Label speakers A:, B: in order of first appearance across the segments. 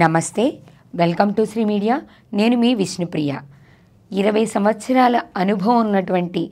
A: నమస్తే welcome to Shri media నేను మీ విష్ణుప్రియ ఇరవై సంవత్సరాల అనుభవం ఉన్నటువంటి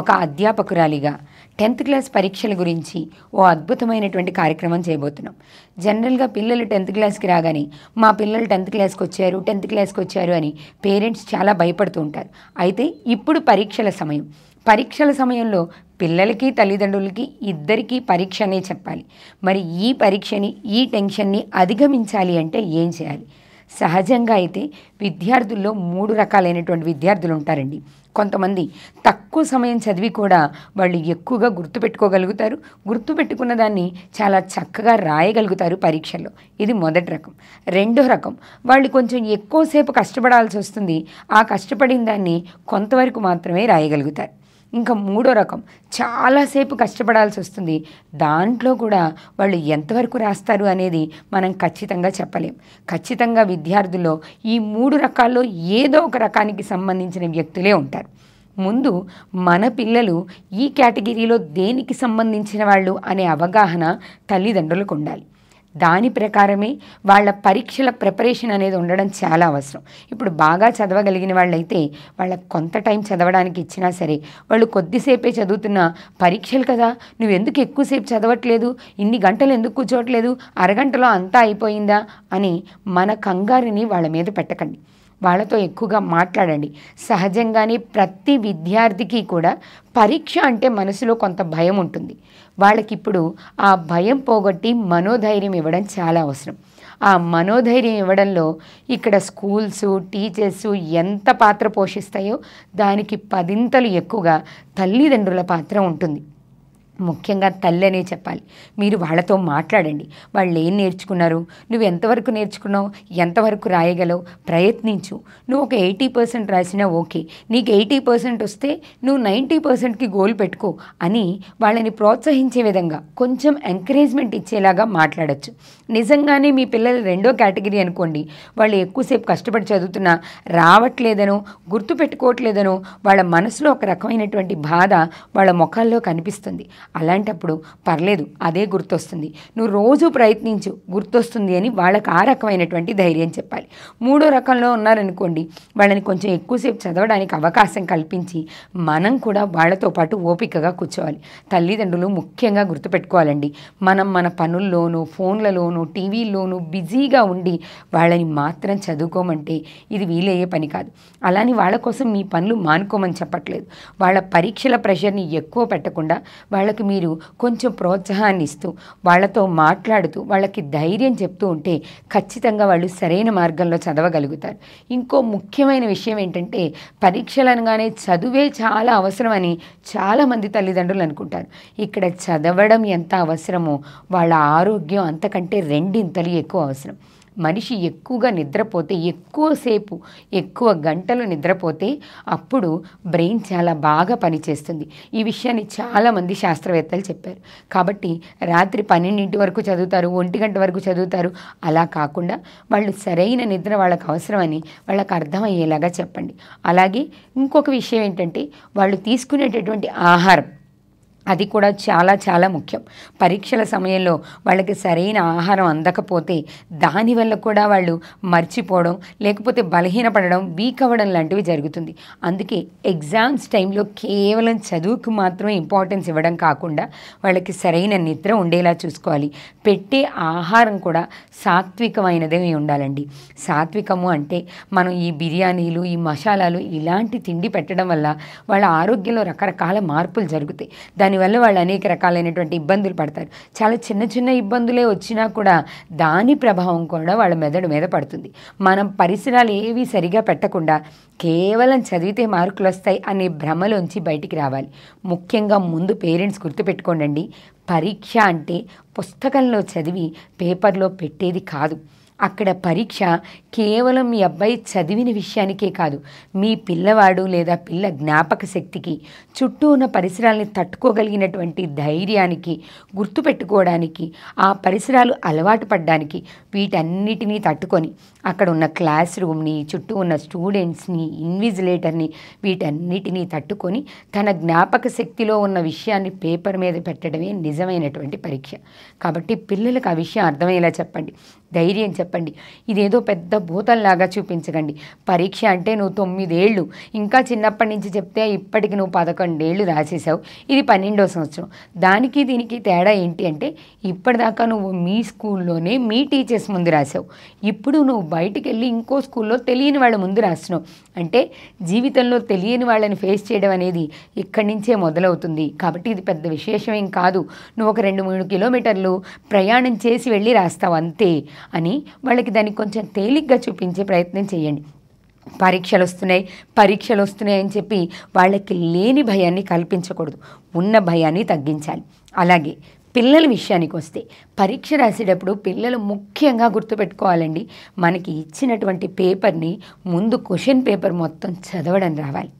A: ఒక అధ్యాపకురాలిగా టెన్త్ క్లాస్ పరీక్షల గురించి ఓ అద్భుతమైనటువంటి కార్యక్రమం చేయబోతున్నాం జనరల్గా పిల్లలు టెన్త్ క్లాస్కి రాగానే మా పిల్లలు టెన్త్ క్లాస్కి వచ్చారు టెన్త్ క్లాస్కి వచ్చారు అని పేరెంట్స్ చాలా భయపడుతూ ఉంటారు అయితే ఇప్పుడు పరీక్షల సమయం పరీక్షల సమయంలో పిల్లలకి తల్లిదండ్రులకి ఇద్దరికీ పరీక్ష అనే చెప్పాలి మరి ఈ పరీక్షని ఈ టెన్షన్ని అధిగమించాలి అంటే ఏం చేయాలి సహజంగా అయితే విద్యార్థుల్లో మూడు రకాలైనటువంటి విద్యార్థులు ఉంటారండి కొంతమంది తక్కువ సమయం చదివి కూడా వాళ్ళు ఎక్కువగా గుర్తుపెట్టుకోగలుగుతారు గుర్తుపెట్టుకున్న దాన్ని చాలా చక్కగా రాయగలుగుతారు పరీక్షల్లో ఇది మొదటి రకం రెండో రకం వాళ్ళు కొంచెం ఎక్కువసేపు కష్టపడాల్సి వస్తుంది ఆ కష్టపడిన దాన్ని కొంతవరకు మాత్రమే రాయగలుగుతారు ఇంకా మూడో రకం చాలాసేపు కష్టపడాల్సి వస్తుంది దాంట్లో కూడా వాళ్ళు ఎంతవరకు రాస్తారు అనేది మనం ఖచ్చితంగా చెప్పలేం ఖచ్చితంగా విద్యార్థుల్లో ఈ మూడు రకాల్లో ఏదో ఒక రకానికి సంబంధించిన వ్యక్తులే ఉంటారు ముందు మన పిల్లలు ఈ కేటగిరీలో దేనికి సంబంధించిన వాళ్ళు అనే అవగాహన తల్లిదండ్రులకు ఉండాలి దాని ప్రకారమే వాళ్ళ పరీక్షల ప్రిపరేషన్ అనేది ఉండడం చాలా అవసరం ఇప్పుడు బాగా చదవగలిగిన వాళ్ళైతే వాళ్ళ కొంత టైం చదవడానికి ఇచ్చినా సరే వాళ్ళు కొద్దిసేపే చదువుతున్న పరీక్షలు కదా నువ్వు ఎందుకు ఎక్కువసేపు చదవట్లేదు ఇన్ని గంటలు ఎందుకు కూర్చోవట్లేదు అరగంటలో అంతా అయిపోయిందా అని మన కంగారుని వాళ్ళ మీద పెట్టకండి వాళ్ళతో ఎక్కువగా మాట్లాడండి సహజంగానే ప్రతి విద్యార్థికి కూడా పరీక్ష అంటే మనసులో కొంత భయం ఉంటుంది వాళ్ళకి ఇప్పుడు ఆ భయం పోగొట్టి మనోధైర్యం ఇవ్వడం చాలా అవసరం ఆ మనోధైర్యం ఇవ్వడంలో ఇక్కడ స్కూల్స్ టీచర్స్ ఎంత పాత్ర పోషిస్తాయో దానికి పదింతలు ఎక్కువగా తల్లిదండ్రుల పాత్ర ఉంటుంది ముఖ్యంగా తల్లి అనే చెప్పాలి మీరు వాళ్ళతో మాట్లాడండి వాళ్ళు ఏం నేర్చుకున్నారు నువ్వు ఎంతవరకు నేర్చుకున్నావు ఎంతవరకు రాయగలవు ప్రయత్నించు నువ్వు ఒక ఎయిటీ పర్సెంట్ రాసినా ఓకే నీకు ఎయిటీ పర్సెంట్ వస్తే నువ్వు నైంటీ పర్సెంట్కి గోల్ పెట్టుకో అని వాళ్ళని ప్రోత్సహించే విధంగా కొంచెం ఎంకరేజ్మెంట్ ఇచ్చేలాగా మాట్లాడచ్చు నిజంగానే మీ పిల్లలు రెండో కేటగిరీ అనుకోండి వాళ్ళు ఎక్కువసేపు కష్టపడి చదువుతున్నా రావట్లేదనో గుర్తుపెట్టుకోవట్లేదనో వాళ్ళ మనసులో ఒక రకమైనటువంటి బాధ వాళ్ళ ముఖాల్లో కనిపిస్తుంది అలాంటప్పుడు పర్లేదు అదే గుర్తొస్తుంది నువ్వు రోజు ప్రయత్నించు గుర్తొస్తుంది అని వాళ్ళకి ఆ రకమైనటువంటి ధైర్యం చెప్పాలి మూడో రకంలో ఉన్నారనుకోండి వాళ్ళని కొంచెం ఎక్కువసేపు చదవడానికి అవకాశం కల్పించి మనం కూడా వాళ్ళతో పాటు ఓపికగా కూర్చోవాలి తల్లిదండ్రులు ముఖ్యంగా గుర్తుపెట్టుకోవాలండి మనం మన పనుల్లోనూ ఫోన్లలోనూ ఫోన్లోను టీవీలోనూ బిజీగా ఉండి వాళ్ళని మాత్రం చదువుకోమంటే ఇది వీలయ్యే పని కాదు అలాని వాళ్ళ కోసం మీ పనులు మానుకోమని చెప్పట్లేదు వాళ్ళ పరీక్షల ప్రెషర్ని ఎక్కువ పెట్టకుండా వాళ్ళకి మీరు కొంచెం ప్రోత్సాహాన్ని ఇస్తూ వాళ్ళతో మాట్లాడుతూ వాళ్ళకి ధైర్యం చెప్తూ ఉంటే ఖచ్చితంగా వాళ్ళు సరైన మార్గంలో చదవగలుగుతారు ఇంకో ముఖ్యమైన విషయం ఏంటంటే పరీక్షలు అనగానే చదువే చాలా అవసరమని చాలామంది తల్లిదండ్రులు అనుకుంటారు ఇక్కడ చదవడం ఎంత అవసరమో వాళ్ళ ఆరోగ్యం అంతకంటే రెండింతలు ఎక్కువ అవసరం మనిషి ఎక్కువగా నిద్రపోతే ఎక్కువసేపు ఎక్కువ గంటలు నిద్రపోతే అప్పుడు బ్రెయిన్ చాలా బాగా పనిచేస్తుంది ఈ విషయాన్ని చాలామంది శాస్త్రవేత్తలు చెప్పారు కాబట్టి రాత్రి పన్నెండింటి వరకు చదువుతారు ఒంటి గంట వరకు చదువుతారు అలా కాకుండా వాళ్ళు సరైన నిద్ర వాళ్ళకు అవసరమని వాళ్ళకు అర్థమయ్యేలాగా చెప్పండి అలాగే ఇంకొక విషయం ఏంటంటే వాళ్ళు తీసుకునేటటువంటి ఆహారం అది కూడా చాలా చాలా ముఖ్యం పరీక్షల సమయంలో వాళ్ళకి సరైన ఆహారం అందకపోతే దానివల్ల కూడా వాళ్ళు మర్చిపోవడం లేకపోతే బలహీనపడడం వీక్ అవ్వడం లాంటివి జరుగుతుంది అందుకే ఎగ్జామ్స్ టైంలో కేవలం చదువుకు మాత్రమే ఇంపార్టెన్స్ ఇవ్వడం కాకుండా వాళ్ళకి సరైన నిద్ర ఉండేలా చూసుకోవాలి పెట్టే ఆహారం కూడా సాత్వికమైనదే ఉండాలండి సాత్వికము అంటే మనం ఈ బిర్యానీలు ఈ మసాలాలు ఇలాంటి తిండి పెట్టడం వల్ల వాళ్ళ ఆరోగ్యంలో రకరకాల మార్పులు జరుగుతాయి దాని దానివల్ల వాళ్ళు అనేక రకాలైనటువంటి ఇబ్బందులు పడతారు చాలా చిన్న చిన్న ఇబ్బందులే వచ్చినా కూడా దాని ప్రభావం కూడా వాళ్ళ మెదడు మీద పడుతుంది మనం పరిసరాలు ఏవి సరిగా పెట్టకుండా కేవలం చదివితే మార్కులు వస్తాయి అనే భ్రమలోంచి బయటికి రావాలి ముఖ్యంగా ముందు పేరెంట్స్ గుర్తుపెట్టుకోండి పరీక్ష అంటే పుస్తకంలో చదివి పేపర్లో పెట్టేది కాదు అక్కడ పరీక్ష కేవలం మీ అబ్బాయి చదివిన విషయానికే కాదు మీ పిల్లవాడు లేదా పిల్ల జ్ఞాపక శక్తికి చుట్టూ ఉన్న పరిసరాల్ని తట్టుకోగలిగినటువంటి ధైర్యానికి గుర్తుపెట్టుకోవడానికి ఆ పరిసరాలు అలవాటు పడ్డానికి వీటన్నిటినీ తట్టుకొని అక్కడ ఉన్న క్లాస్ రూమ్ని చుట్టూ ఉన్న స్టూడెంట్స్ని ఇన్విజిలేటర్ని వీటన్నిటినీ తట్టుకొని తన జ్ఞాపక శక్తిలో ఉన్న విషయాన్ని పేపర్ మీద పెట్టడమే నిజమైనటువంటి పరీక్ష కాబట్టి పిల్లలకు ఆ విషయం అర్థమయ్యేలా చెప్పండి ధైర్యం చెప్పండి ఇదేదో పెద్ద భూతంలాగా చూపించకండి పరీక్ష అంటే నువ్వు తొమ్మిదేళ్ళు ఇంకా చిన్నప్పటి నుంచి చెప్తే ఇప్పటికి నువ్వు పదకొండేళ్ళు రాసేసావు ఇది పన్నెండో సంవత్సరం దానికి దీనికి తేడా ఏంటి అంటే ఇప్పటిదాకా నువ్వు మీ స్కూల్లోనే మీ టీచర్స్ ముందు రాసావు ఇప్పుడు నువ్వు బయటికి వెళ్ళి ఇంకో స్కూల్లో తెలియని వాళ్ళ ముందు రాస్తున్నావు అంటే జీవితంలో తెలియని వాళ్ళని ఫేస్ చేయడం అనేది ఇక్కడి నుంచే మొదలవుతుంది కాబట్టి ఇది పెద్ద విశేషమేం కాదు నువ్వు ఒక రెండు మూడు కిలోమీటర్లు ప్రయాణం చేసి వెళ్ళి రాస్తావు అంతే అని వాళ్ళకి దాన్ని కొంచెం తేలిగ్గా చూపించే ప్రయత్నం చేయండి పరీక్షలు వస్తున్నాయి పరీక్షలు వస్తున్నాయి అని చెప్పి వాళ్ళకి లేని భయాన్ని కల్పించకూడదు ఉన్న భయాన్ని తగ్గించాలి అలాగే పిల్లల విషయానికి వస్తే పరీక్ష రాసేటప్పుడు పిల్లలు ముఖ్యంగా గుర్తుపెట్టుకోవాలండి మనకి ఇచ్చినటువంటి పేపర్ని ముందు క్వశ్చన్ పేపర్ మొత్తం చదవడం రావాలి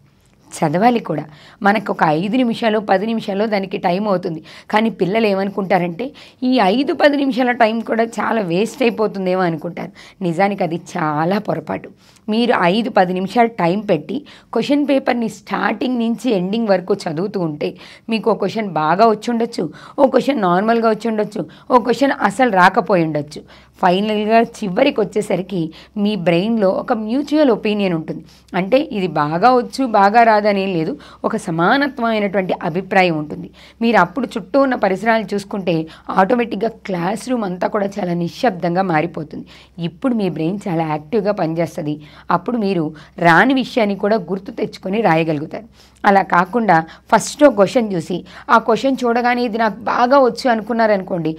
A: చదవాలి కూడా మనకు ఒక ఐదు నిమిషాలు పది నిమిషాలు దానికి టైం అవుతుంది కానీ పిల్లలు ఏమనుకుంటారంటే ఈ ఐదు పది నిమిషాల టైం కూడా చాలా వేస్ట్ అయిపోతుందేమో అనుకుంటారు నిజానికి అది చాలా పొరపాటు మీరు ఐదు పది నిమిషాలు టైం పెట్టి క్వశ్చన్ పేపర్ని స్టార్టింగ్ నుంచి ఎండింగ్ వరకు చదువుతూ ఉంటే మీకు ఓ క్వశ్చన్ బాగా వచ్చి ఉండొచ్చు ఓ క్వశ్చన్ నార్మల్గా వచ్చి ఉండొచ్చు ఓ క్వశ్చన్ అసలు రాకపోయి ఉండొచ్చు ఫైనల్గా చివరికి వచ్చేసరికి మీ బ్రెయిన్లో ఒక మ్యూచువల్ ఒపీనియన్ ఉంటుంది అంటే ఇది బాగా వచ్చు బాగా రాదనేం లేదు ఒక సమానత్వమైనటువంటి అభిప్రాయం ఉంటుంది మీరు అప్పుడు చుట్టూ ఉన్న పరిసరాలు చూసుకుంటే ఆటోమేటిక్గా క్లాస్ రూమ్ అంతా కూడా చాలా నిశ్శబ్దంగా మారిపోతుంది ఇప్పుడు మీ బ్రెయిన్ చాలా యాక్టివ్గా పనిచేస్తుంది అప్పుడు మీరు రాని విషయాన్ని కూడా గుర్తు తెచ్చుకొని రాయగలుగుతారు అలా కాకుండా ఫస్ట్ క్వశ్చన్ చూసి ఆ క్వశ్చన్ చూడగానే ఇది నాకు బాగా వచ్చు అనుకున్నారనుకోండి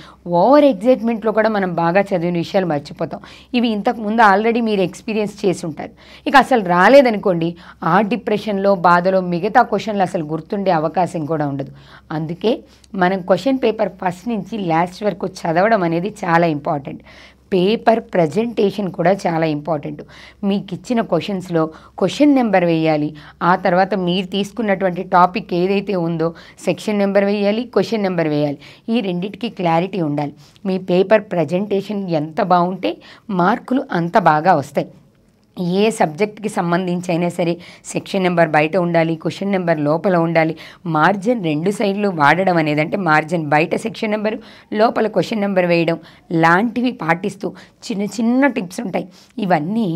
A: ఓవర్ ఎగ్జైట్మెంట్లో కూడా మనం బాగా చదివి కొన్ని విషయాలు మర్చిపోతాం ఇవి ఇంతకుముందు ఆల్రెడీ మీరు ఎక్స్పీరియన్స్ చేసి ఉంటారు ఇక అసలు రాలేదనుకోండి ఆ డిప్రెషన్లో బాధలో మిగతా క్వశ్చన్లు అసలు గుర్తుండే అవకాశం కూడా ఉండదు అందుకే మనం క్వశ్చన్ పేపర్ ఫస్ట్ నుంచి లాస్ట్ వరకు చదవడం అనేది చాలా ఇంపార్టెంట్ పేపర్ ప్రజెంటేషన్ కూడా చాలా ఇంపార్టెంట్ మీకు ఇచ్చిన క్వశ్చన్స్లో క్వశ్చన్ నెంబర్ వేయాలి ఆ తర్వాత మీరు తీసుకున్నటువంటి టాపిక్ ఏదైతే ఉందో సెక్షన్ నెంబర్ వేయాలి క్వశ్చన్ నెంబర్ వేయాలి ఈ రెండింటికి క్లారిటీ ఉండాలి మీ పేపర్ ప్రజెంటేషన్ ఎంత బాగుంటే మార్కులు అంత బాగా వస్తాయి ఏ సబ్జెక్ట్కి సంబంధించి అయినా సరే సెక్షన్ నెంబర్ బయట ఉండాలి క్వశ్చన్ నెంబర్ లోపల ఉండాలి మార్జిన్ రెండు సైడ్లు వాడడం అనేది అంటే మార్జిన్ బయట సెక్షన్ నెంబర్ లోపల క్వశ్చన్ నెంబర్ వేయడం లాంటివి పాటిస్తూ చిన్న చిన్న టిప్స్ ఉంటాయి ఇవన్నీ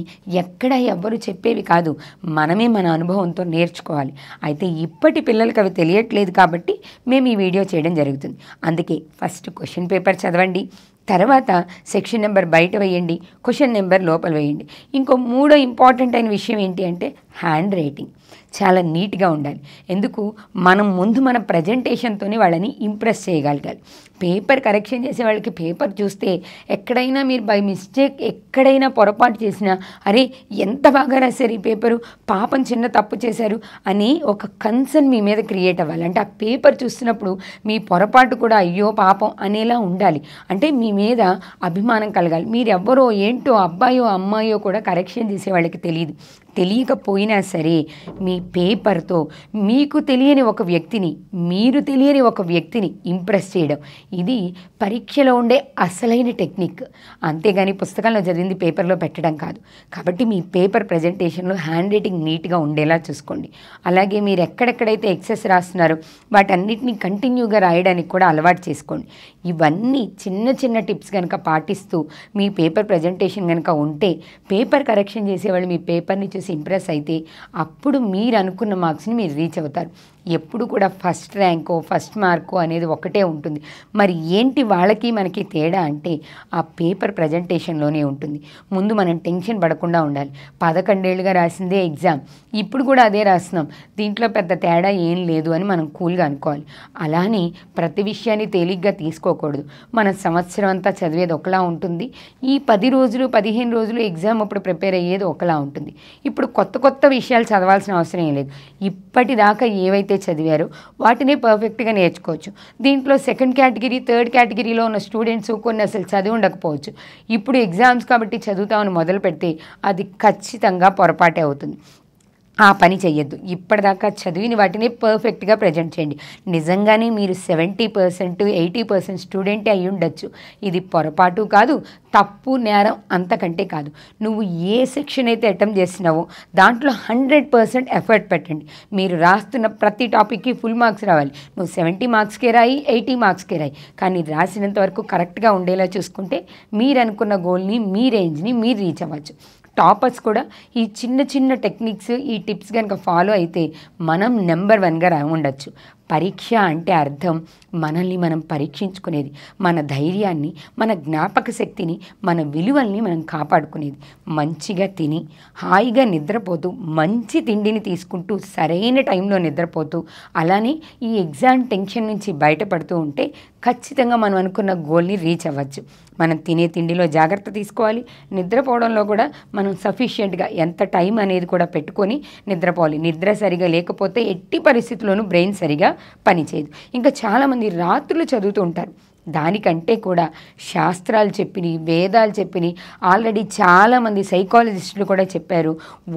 A: ఎక్కడ ఎవ్వరు చెప్పేవి కాదు మనమే మన అనుభవంతో నేర్చుకోవాలి అయితే ఇప్పటి పిల్లలకి అవి తెలియట్లేదు కాబట్టి మేము ఈ వీడియో చేయడం జరుగుతుంది అందుకే ఫస్ట్ క్వశ్చన్ పేపర్ చదవండి తర్వాత సెక్షన్ నెంబర్ బయట వేయండి క్వశ్చన్ నెంబర్ లోపల వేయండి ఇంకో మూడో ఇంపార్టెంట్ అయిన విషయం ఏంటి అంటే హ్యాండ్ రైటింగ్ చాలా నీట్గా ఉండాలి ఎందుకు మనం ముందు మన ప్రజెంటేషన్తోనే వాళ్ళని ఇంప్రెస్ చేయగలగాలి పేపర్ కరెక్షన్ చేసే వాళ్ళకి పేపర్ చూస్తే ఎక్కడైనా మీరు బై మిస్టేక్ ఎక్కడైనా పొరపాటు చేసినా అరే ఎంత బాగా రాశారు ఈ పేపరు పాపం చిన్న తప్పు చేశారు అని ఒక కన్సర్న్ మీ మీద క్రియేట్ అవ్వాలి అంటే ఆ పేపర్ చూస్తున్నప్పుడు మీ పొరపాటు కూడా అయ్యో పాపం అనేలా ఉండాలి అంటే మీ మీద అభిమానం కలగాలి మీరెవ్వరో ఏంటో అబ్బాయో అమ్మాయో కూడా కరెక్షన్ చేసే వాళ్ళకి తెలియదు తెలియకపోయినా సరే మీ పేపర్తో మీకు తెలియని ఒక వ్యక్తిని మీరు తెలియని ఒక వ్యక్తిని ఇంప్రెస్ చేయడం ఇది పరీక్షలో ఉండే అసలైన టెక్నిక్ అంతేగాని పుస్తకాల్లో జరిగింది పేపర్లో పెట్టడం కాదు కాబట్టి మీ పేపర్ ప్రజెంటేషన్లో హ్యాండ్ రైటింగ్ నీట్గా ఉండేలా చూసుకోండి అలాగే మీరు ఎక్కడెక్కడైతే ఎక్సెస్ రాస్తున్నారో వాటన్నిటిని కంటిన్యూగా రాయడానికి కూడా అలవాటు చేసుకోండి ఇవన్నీ చిన్న చిన్న టిప్స్ కనుక పాటిస్తూ మీ పేపర్ ప్రజెంటేషన్ కనుక ఉంటే పేపర్ కరెక్షన్ చేసేవాళ్ళు మీ పేపర్ని చూసి ఇంప్రెస్ అయితే అప్పుడు మీరు అనుకున్న మార్క్స్ని మీరు రీచ్ అవుతారు ఎప్పుడు కూడా ఫస్ట్ ర్యాంకో ఫస్ట్ మార్కో అనేది ఒకటే ఉంటుంది మరి ఏంటి వాళ్ళకి మనకి తేడా అంటే ఆ పేపర్ ప్రజెంటేషన్లోనే ఉంటుంది ముందు మనం టెన్షన్ పడకుండా ఉండాలి పదకొండేళ్ళుగా రాసిందే ఎగ్జామ్ ఇప్పుడు కూడా అదే రాస్తున్నాం దీంట్లో పెద్ద తేడా ఏం లేదు అని మనం కూల్గా అనుకోవాలి అలానే ప్రతి విషయాన్ని తేలిగ్గా తీసుకోకూడదు మన సంవత్సరం అంతా చదివేది ఒకలా ఉంటుంది ఈ పది రోజులు పదిహేను రోజులు ఎగ్జామ్ అప్పుడు ప్రిపేర్ అయ్యేది ఒకలా ఉంటుంది ఇప్పుడు కొత్త కొత్త విషయాలు చదవాల్సిన అవసరం లేదు ఇప్పటిదాకా ఏవైతే ఏదైతే చదివారో వాటినే పర్ఫెక్ట్గా నేర్చుకోవచ్చు దీంట్లో సెకండ్ కేటగిరీ థర్డ్ కేటగిరీలో ఉన్న స్టూడెంట్స్ కొన్ని అసలు చదివి ఉండకపోవచ్చు ఇప్పుడు ఎగ్జామ్స్ కాబట్టి చదువుతామని మొదలు పెడితే అది ఖచ్చితంగా పొరపాటే అవుతుంది ఆ పని చేయొద్దు ఇప్పటిదాకా చదివిన వాటిని పర్ఫెక్ట్గా ప్రజెంట్ చేయండి నిజంగానే మీరు seventy percent eighty percent student అయి ఉండొచ్చు ఇది పొరపాటు కాదు తప్పు నేరం అంతకంటే కాదు నువ్వు ఏ సెక్షన్ అయితే అటెంప్ట్ చేస్తున్నావో దాంట్లో హండ్రెడ్ పర్సెంట్ ఎఫర్ట్ పెట్టండి మీరు రాస్తున్న ప్రతి టాపిక్కి ఫుల్ మార్క్స్ రావాలి నువ్వు సెవెంటీ మార్క్స్కే రాయి ఎయిటీ మార్క్స్కే రాయి కానీ రాసినంత వరకు కరెక్ట్గా ఉండేలా చూసుకుంటే మీరు అనుకున్న గోల్ని మీ రేంజ్ని మీరు రీచ్ అవ్వచ్చు టాపర్స్ కూడా ఈ చిన్న చిన్న టెక్నిక్స్ ఈ టిప్స్ కనుక ఫాలో అయితే మనం నెంబర్ వన్గా ఉండొచ్చు పరీక్ష అంటే అర్థం మనల్ని మనం పరీక్షించుకునేది మన ధైర్యాన్ని మన జ్ఞాపక శక్తిని మన విలువల్ని మనం కాపాడుకునేది మంచిగా తిని హాయిగా నిద్రపోతూ మంచి తిండిని తీసుకుంటూ సరైన టైంలో నిద్రపోతూ అలానే ఈ ఎగ్జామ్ టెన్షన్ నుంచి బయటపడుతూ ఉంటే ఖచ్చితంగా మనం అనుకున్న గోల్ని రీచ్ అవ్వచ్చు మనం తినే తిండిలో జాగ్రత్త తీసుకోవాలి నిద్రపోవడంలో కూడా మనం సఫిషియెంట్గా ఎంత టైం అనేది కూడా పెట్టుకొని నిద్రపోవాలి నిద్ర సరిగా లేకపోతే ఎట్టి పరిస్థితుల్లోనూ బ్రెయిన్ సరిగా పనిచేయదు ఇంకా చాలామంది కొంతమంది రాత్రులు చదువుతూ ఉంటారు దానికంటే కూడా శాస్త్రాలు చెప్పినవి వేదాలు చెప్పినవి ఆల్రెడీ చాలామంది సైకాలజిస్టులు కూడా చెప్పారు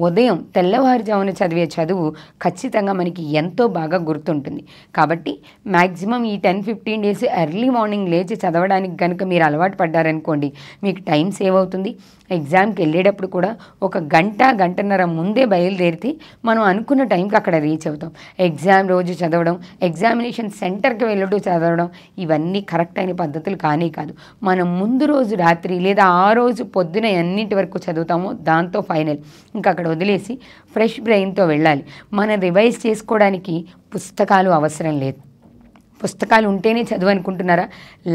A: ఉదయం తెల్లవారుజామున చదివే చదువు ఖచ్చితంగా మనకి ఎంతో బాగా గుర్తుంటుంది కాబట్టి మ్యాక్సిమం ఈ ten fifteen days early morning లేచి చదవడానికి కనుక మీరు అలవాటు పడ్డారనుకోండి మీకు టైం సేవ్ అవుతుంది ఎగ్జామ్కి వెళ్ళేటప్పుడు కూడా ఒక గంట గంటన్నర ముందే బయలుదేరితే మనం అనుకున్న టైంకి అక్కడ రీచ్ అవుతాం ఎగ్జామ్ రోజు చదవడం ఎగ్జామినేషన్ సెంటర్కి వెళ్ళడం చదవడం ఇవన్నీ కరెక్ట్ కరెక్ట్ అయిన పద్ధతులు కానీ కాదు మనం ముందు రోజు రాత్రి లేదా ఆ రోజు పొద్దున ఎన్నింటి వరకు చదువుతామో దాంతో ఫైనల్ ఇంకా అక్కడ వదిలేసి ఫ్రెష్ బ్రెయిన్తో వెళ్ళాలి మనం రివైజ్ చేసుకోవడానికి పుస్తకాలు అవసరం లేదు పుస్తకాలు ఉంటేనే చదువు అనుకుంటున్నారా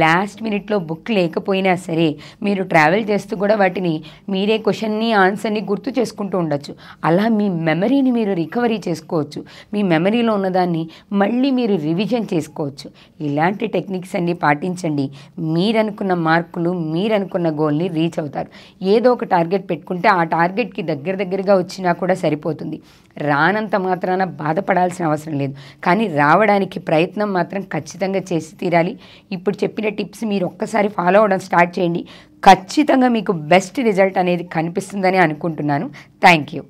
A: లాస్ట్ మినిట్లో బుక్ లేకపోయినా సరే మీరు ట్రావెల్ చేస్తూ కూడా వాటిని మీరే క్వశ్చన్ని ఆన్సర్ని గుర్తు చేసుకుంటూ ఉండొచ్చు అలా మీ మెమరీని మీరు రికవరీ చేసుకోవచ్చు మీ మెమరీలో ఉన్నదాన్ని మళ్ళీ మీరు రివిజన్ చేసుకోవచ్చు ఇలాంటి టెక్నిక్స్ అన్ని పాటించండి మీరనుకున్న మార్కులు మీరనుకున్న గోల్ని రీచ్ అవుతారు ఏదో ఒక టార్గెట్ పెట్టుకుంటే ఆ టార్గెట్కి దగ్గర దగ్గరగా వచ్చినా కూడా సరిపోతుంది రానంత మాత్రాన బాధపడాల్సిన అవసరం లేదు కానీ రావడానికి ప్రయత్నం మాత్రం ఖచ్చితంగా చేసి తీరాలి ఇప్పుడు చెప్పిన టిప్స్ మీరు ఒక్కసారి ఫాలో అవడం స్టార్ట్ చేయండి ఖచ్చితంగా మీకు బెస్ట్ రిజల్ట్ అనేది కనిపిస్తుందని అనుకుంటున్నాను థ్యాంక్ యూ